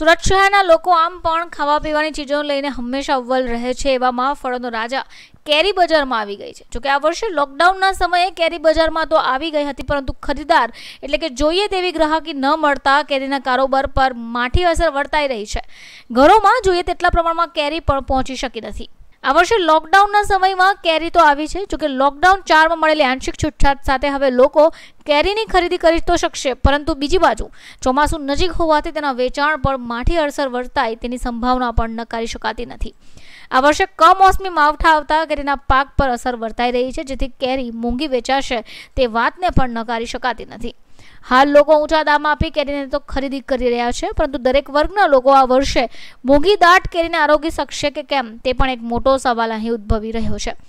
સુરત શહેરના લોકો આમ પણ ખાવા પીવાની ચીજો લઈને હંમેશા અવ્વલ રહે છે એવામાં ફળોનો રાજા કેરી બજારમાં આવી ગઈ છે જોકે આ વર્ષે લોકડાઉનના સમયે કેરી બજારમાં તો આવી ગઈ હતી પરંતુ ખરીદાર એટલે કે જોઈએ તેવી ગ્રાહકી ન મળતા કેરીના કારોબાર પર માઠી અસર વર્તાઈ રહી છે ઘરોમાં જોઈએ તેટલા પ્રમાણમાં કેરી પણ પહોંચી શકી નથી આ વર્ષે લોકડાઉનના સમયમાં કેરી તો આવી છે જોકે લોકડાઉન ચારમાં મળેલી આંશિક છૂટછાટ સાથે હવે લોકો કેરીની ખરીદી કરી તો શકશે પરંતુ બીજી બાજુ ચોમાસું નજીક હોવાથી તેના વેચાણ પર માઠી અસર વર્તાય તેની સંભાવના પણ નકારી શકાતી નથી આ વર્ષે કમોસમી માવઠા આવતા કેરીના પાક પર અસર વર્તાઈ રહી છે જેથી કેરી મોંઘી વેચાશે તે વાતને પણ નકારી શકાતી નથી હાલ લોકો ઊંચા દામ આપી કેરીને તો ખરીદી કરી રહ્યા છે પરંતુ દરેક વર્ગના લોકો આ વર્ષે મોંઘી દાટ કેરીને આરોગી શકશે કે કેમ તે પણ એક મોટો સવાલ અહીં ઉદ્ભવી રહ્યો છે